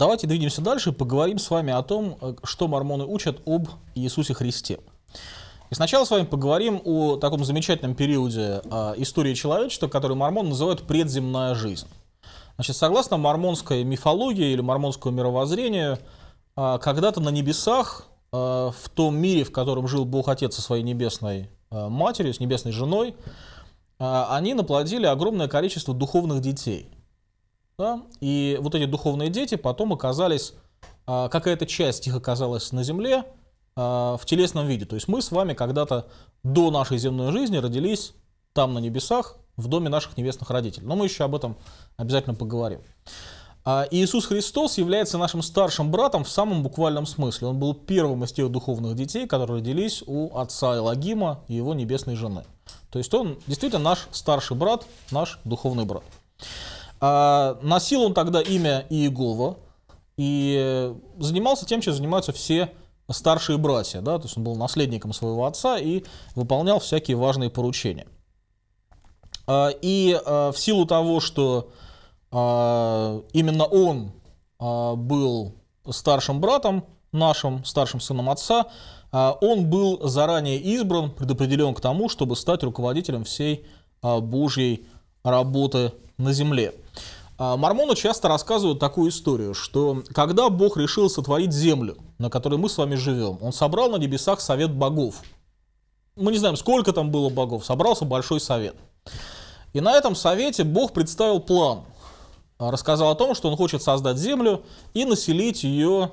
Давайте двинемся дальше и поговорим с вами о том, э, что мормоны учат об Иисусе Христе. И сначала с вами поговорим о таком замечательном периоде э, истории человечества, который мормоны называют предземная жизнь. Значит, согласно мормонской мифологии или мормонскому мировоззрению, э, когда-то на небесах, в том мире, в котором жил Бог Отец со своей небесной матерью, с небесной женой, они наплодили огромное количество духовных детей – да? И вот эти духовные дети потом оказались, а, какая-то часть их оказалась на земле а, в телесном виде. То есть мы с вами когда-то до нашей земной жизни родились там на небесах, в доме наших небесных родителей. Но мы еще об этом обязательно поговорим. А, Иисус Христос является нашим старшим братом в самом буквальном смысле. Он был первым из тех духовных детей, которые родились у отца Элагима и его небесной жены. То есть он действительно наш старший брат, наш духовный брат. А носил он тогда имя Иегова и занимался тем, чем занимаются все старшие братья. Да? То есть он был наследником своего отца и выполнял всякие важные поручения. А, и а, в силу того, что а, именно он был старшим братом нашим, старшим сыном отца, он был заранее избран, предопределен к тому, чтобы стать руководителем всей Божьей работы на земле. А, мормоны часто рассказывают такую историю, что когда Бог решил сотворить землю, на которой мы с вами живем, он собрал на небесах совет богов. Мы не знаем, сколько там было богов, собрался большой совет. И на этом совете Бог представил план, а, рассказал о том, что он хочет создать землю и населить ее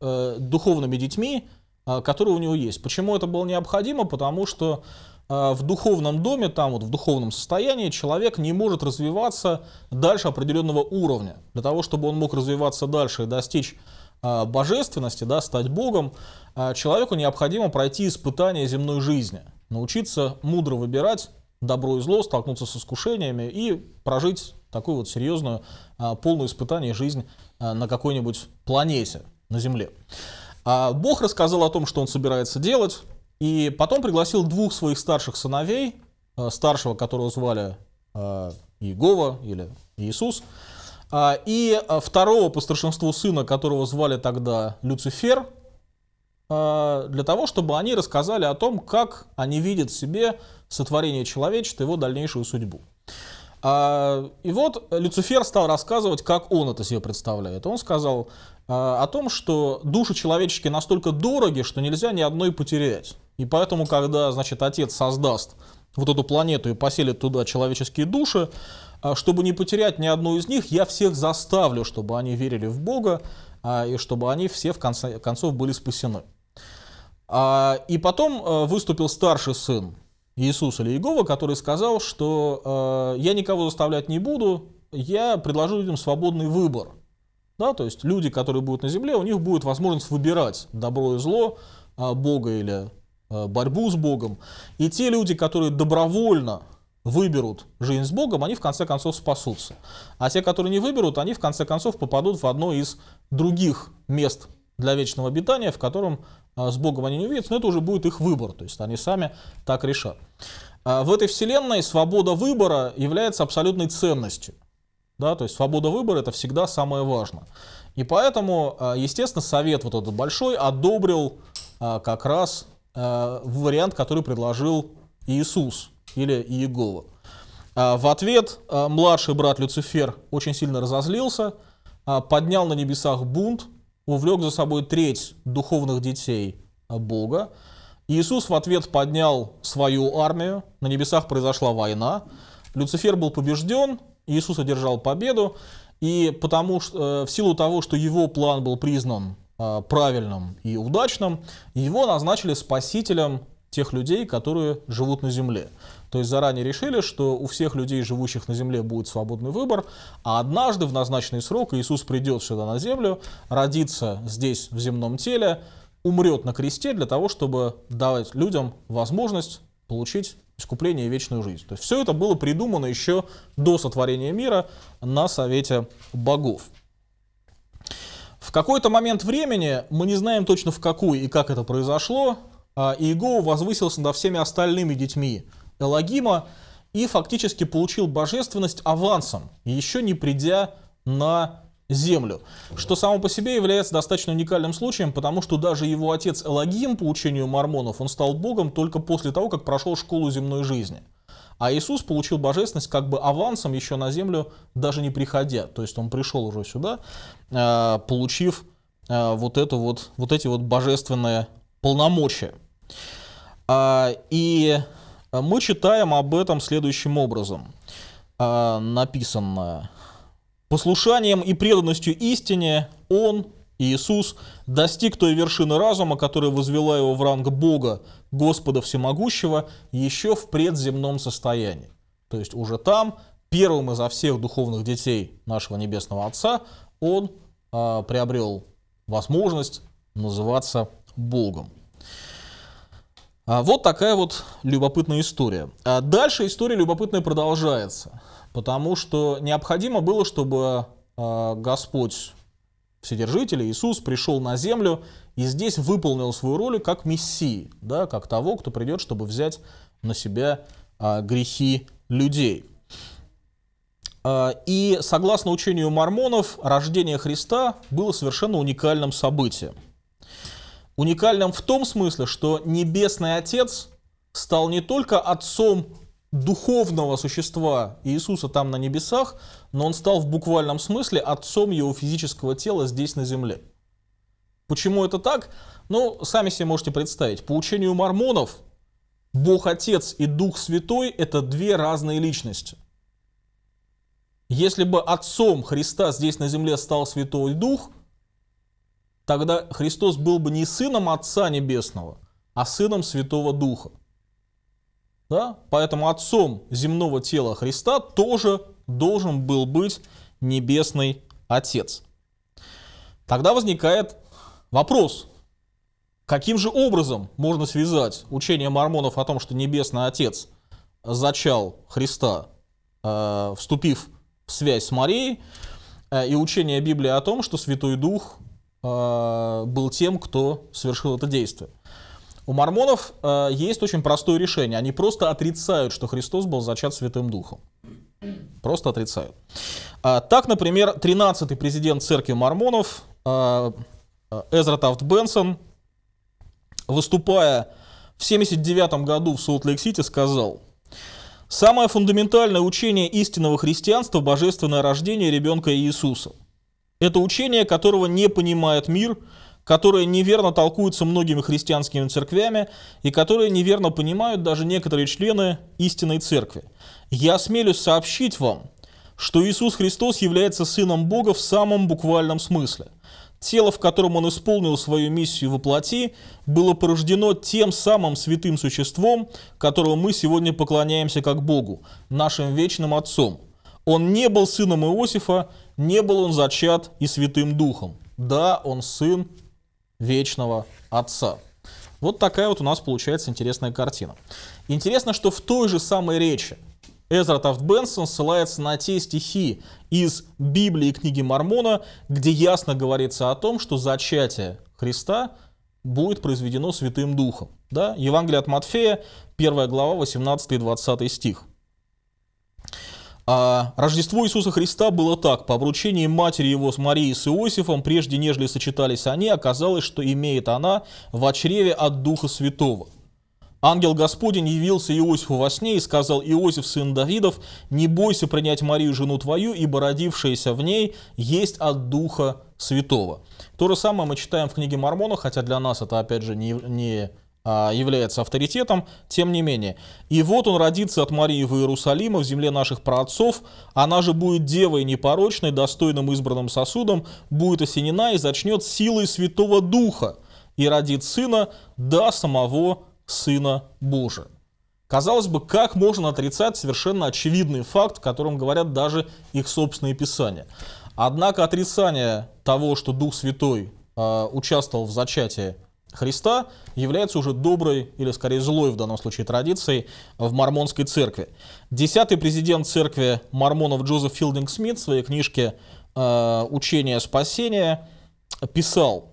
э, духовными детьми, а, которые у него есть. Почему это было необходимо? Потому что а, в духовном доме, там вот в духовном состоянии человек не может развиваться дальше определенного уровня. Для того, чтобы он мог развиваться дальше и достичь а, божественности, да, стать Богом, а, человеку необходимо пройти испытание земной жизни, научиться мудро выбирать добро и зло, столкнуться с искушениями и прожить такую вот серьезную, полную испытание жизнь на какой-нибудь планете, на Земле. Бог рассказал о том, что он собирается делать, и потом пригласил двух своих старших сыновей, э, старшего, которого звали э, Иегова или Иисус, э, и второго по старшинству сына, которого звали тогда Люцифер, для того, чтобы они рассказали о том, как они видят в себе сотворение человечества, его дальнейшую судьбу. И вот Люцифер стал рассказывать, как он это себе представляет. Он сказал о том, что души человеческие настолько дороги, что нельзя ни одной потерять. И поэтому, когда, значит, отец создаст вот эту планету и поселит туда человеческие души, а, чтобы не потерять ни одну из них, я всех заставлю, чтобы они верили в Бога а, и чтобы они все в конце концов были спасены. А, и потом выступил старший сын Иисуса или Иегова, который сказал, что я никого заставлять не буду, я предложу людям свободный выбор. Да, то есть люди, которые будут на земле, у них будет возможность выбирать добро и зло, Бога или Э, борьбу с Богом. И те люди, которые добровольно выберут жизнь с Богом, они в конце концов спасутся. А те, которые не выберут, они в конце концов попадут в одно из других мест для вечного обитания, в котором э, с Богом они не увидятся, но это уже будет их выбор, то есть они сами так решат. А в этой вселенной свобода выбора является абсолютной ценностью. Да, то есть свобода выбора – это всегда самое важное. И поэтому, э, естественно, совет вот этот большой одобрил как раз Э, в вариант, который предложил Иисус или Иегова. А, в ответ э, младший брат Люцифер очень сильно разозлился, а, поднял на небесах бунт, увлек за собой треть духовных детей э, Бога. Иисус в ответ поднял свою армию, на небесах произошла война, Люцифер был побежден, Иисус одержал победу, и потому, что в силу того, что его план был признан Э, правильным и удачным, его назначили спасителем тех людей, которые живут на Земле. То есть заранее решили, что у всех людей, живущих на Земле, будет свободный выбор, а однажды в назначенный срок Иисус придет сюда на Землю, родится здесь в земном теле, умрет на кресте для того, чтобы давать людям возможность получить искупление и вечную жизнь. То есть все это было придумано еще до сотворения мира на Совете богов. В какой-то момент времени, мы не знаем точно в какую и как это произошло, а, Иегова возвысился над всеми остальными детьми Элагима и фактически получил божественность авансом, еще не придя на землю, что само по себе является достаточно уникальным случаем, потому что даже его отец Элагим, по учению мормонов, он стал богом только после того, как прошел школу земной жизни – а Иисус получил божественность как бы авансом еще на землю, даже не приходя. То есть он пришел уже сюда, э, получив э, вот, это вот, вот эти вот божественные полномочия. А, и мы читаем об этом следующим образом. А, написано, послушанием и преданностью истине он Иисус достиг той вершины разума, которая возвела его в ранг Бога, Господа Всемогущего, еще в предземном состоянии. То есть уже там, первым изо всех духовных детей нашего Небесного Отца, он э, приобрел возможность называться Богом. А вот такая вот любопытная история. А дальше история любопытная продолжается, потому что необходимо было, чтобы э, Господь Вседержителя Иисус пришел на землю и здесь выполнил свою роль как мессии, да, как того, кто придет, чтобы взять на себя а, грехи людей. А, и согласно учению мормонов, рождение Христа было совершенно уникальным событием. Уникальным в том смысле, что Небесный Отец стал не только отцом духовного существа Иисуса там на небесах, но он стал в буквальном смысле отцом его физического тела здесь на земле. Почему это так? Ну, сами себе можете представить. По учению мормонов, Бог Отец и Дух Святой – это две разные личности. Если бы отцом Христа здесь на земле стал Святой Дух, тогда Христос был бы не сыном Отца Небесного, а сыном Святого Духа. Да? Поэтому отцом земного тела Христа тоже должен был быть небесный Отец. Тогда возникает вопрос, каким же образом можно связать учение мормонов о том, что Небесный Отец зачал Христа, э, вступив в связь с Марией, э, и учение Библии о том, что Святой Дух э, был тем, кто совершил это действие. У мормонов э, есть очень простое решение. Они просто отрицают, что Христос был зачат Святым Духом. Просто отрицают. А, так, например, 13-й президент церкви мормонов э, э Эзра Тафт Бенсон, выступая в 79 году в Солт-Лейк-Сити, сказал, «Самое фундаментальное учение истинного христианства – божественное рождение ребенка Иисуса. Это учение, которого не понимает мир – которые неверно толкуются многими христианскими церквями и которые неверно понимают даже некоторые члены истинной церкви. Я осмелюсь сообщить вам, что Иисус Христос является Сыном Бога в самом буквальном смысле. Тело, в котором Он исполнил свою миссию во плоти, было порождено тем самым святым существом, которого мы сегодня поклоняемся как Богу, нашим вечным Отцом. Он не был сыном Иосифа, не был он зачат и святым духом. Да, он сын вечного Отца. Вот такая вот у нас получается интересная картина. Интересно, что в той же самой речи Эзра Тафт Бенсон ссылается на те стихи из Библии и книги Мормона, где ясно говорится о том, что зачатие Христа будет произведено Святым Духом. Да? Евангелие от Матфея, 1 глава, 18 и 20 стих. А Рождество Иисуса Христа было так. По обручении матери его с Марией с Иосифом, прежде нежели сочетались они, оказалось, что имеет она в очреве от Духа Святого. Ангел Господень явился Иосифу во сне и сказал, «Иосиф, сын Давидов, не бойся принять Марию, жену твою, ибо родившаяся в ней есть от Духа Святого». То же самое мы читаем в книге Мормона, хотя для нас это, опять же, не, не а, является авторитетом, тем не менее. И вот он родится от Марии в Иерусалима, в земле наших праотцов. Она же будет девой непорочной, достойным избранным сосудом, будет осенена и зачнет силой Святого Духа и родит сына, да, самого Сына Божия. Казалось бы, как можно отрицать совершенно очевидный факт, о котором говорят даже их собственные писания. Однако отрицание того, что Дух Святой э, участвовал в зачатии Христа является уже доброй, или скорее злой в данном случае традицией, в мормонской церкви. Десятый президент церкви мормонов Джозеф Филдинг Смит в своей книжке э, «Учение спасения» писал,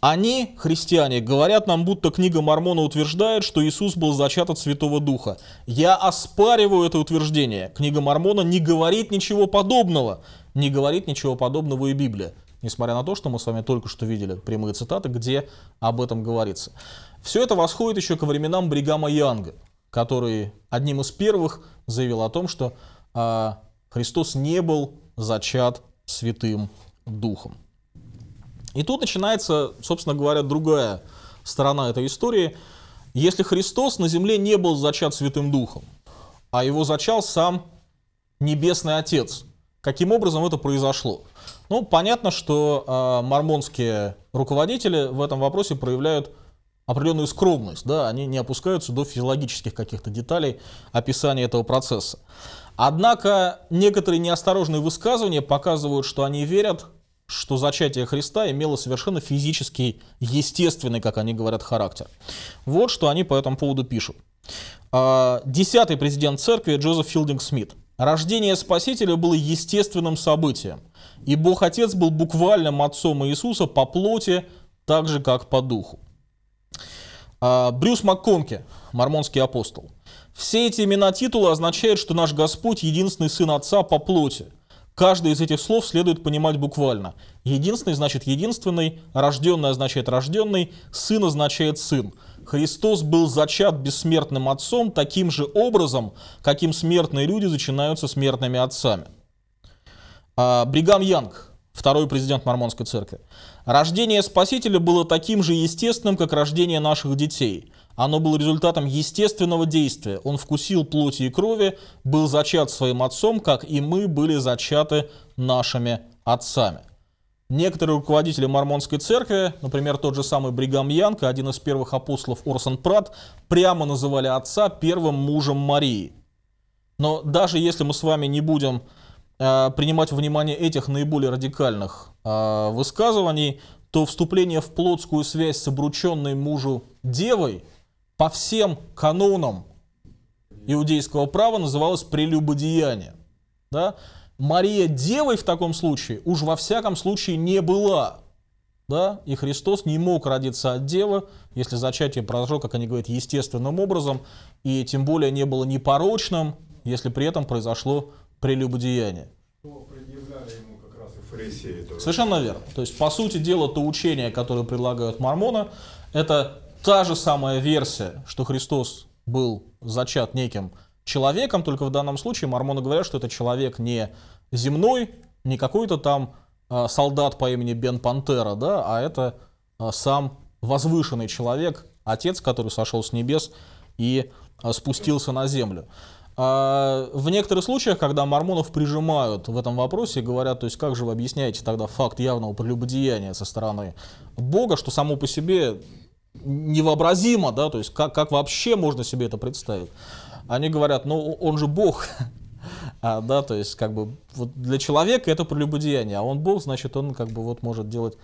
они, христиане, говорят нам, будто книга Мормона утверждает, что Иисус был зачат от Святого Духа. Я оспариваю это утверждение. Книга Мормона не говорит ничего подобного. Не говорит ничего подобного и Библия несмотря на то, что мы с вами только что видели прямые цитаты, где об этом говорится. Все это восходит еще ко временам Бригама Янга, который одним из первых заявил о том, что э, Христос не был зачат Святым Духом. И тут начинается, собственно говоря, другая сторона этой истории. Если Христос на земле не был зачат Святым Духом, а его зачал сам Небесный Отец, каким образом это произошло? Ну, понятно, что э, мормонские руководители в этом вопросе проявляют определенную скромность, да, они не опускаются до физиологических каких-то деталей описания этого процесса. Однако некоторые неосторожные высказывания показывают, что они верят, что зачатие Христа имело совершенно физический, естественный, как они говорят, характер. Вот что они по этому поводу пишут. А, десятый президент церкви Джозеф Филдинг Смит. Рождение Спасителя было естественным событием – и Бог Отец был буквальным отцом Иисуса по плоти, так же, как по духу. А, Брюс МакКонки, мормонский апостол. Все эти имена титула означают, что наш Господь – единственный Сын Отца по плоти. Каждое из этих слов следует понимать буквально. Единственный значит единственный, рожденный означает рожденный, сын означает сын. Христос был зачат бессмертным отцом таким же образом, каким смертные люди зачинаются смертными отцами. А, Бригам Янг, второй президент Мормонской церкви. Рождение Спасителя было таким же естественным, как рождение наших детей. Оно было результатом естественного действия. Он вкусил плоти и крови, был зачат своим отцом, как и мы были зачаты нашими отцами. Некоторые руководители Мормонской церкви, например, тот же самый Бригам Янг, один из первых апостолов Орсон Прат, прямо называли отца первым мужем Марии. Но даже если мы с вами не будем Э, принимать во внимание этих наиболее радикальных э, высказываний, то вступление в плотскую связь с обрученной мужу девой по всем канонам иудейского права называлось прелюбодеяние. Да? Мария девой в таком случае уж во всяком случае не была. Да? И Христос не мог родиться от девы, если зачатие произошло, как они говорят, естественным образом, и тем более не было непорочным, если при этом произошло прелюбодеяния. Совершенно верно. То есть, по сути дела, то учение, которое предлагают мормоны, это та же самая версия, что Христос был зачат неким человеком, только в данном случае мормоны говорят, что это человек не земной, не какой-то там э, солдат по имени Бен Пантера, да, а это э, сам возвышенный человек, отец, который сошел с небес и э, спустился на землю. А в некоторых случаях, когда мормонов прижимают в этом вопросе, говорят, то есть как же вы объясняете тогда факт явного прелюбодеяния со стороны Бога, что само по себе невообразимо, да, то есть как, как вообще можно себе это представить? Они говорят, ну он же Бог, а, да, то есть как бы вот для человека это прелюбодеяние, а он Бог, значит он как бы вот может делать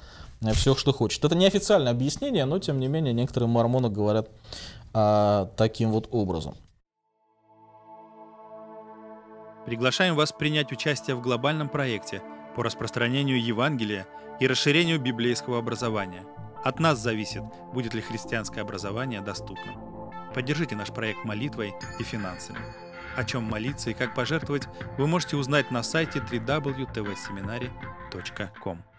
э, все, что хочет. Это неофициальное объяснение, но тем не менее некоторые мормоны говорят а, таким вот образом. Приглашаем вас принять участие в глобальном проекте по распространению Евангелия и расширению библейского образования. От нас зависит, будет ли христианское образование доступным. Поддержите наш проект молитвой и финансами. О чем молиться и как пожертвовать, вы можете узнать на сайте www.tvseminary.com.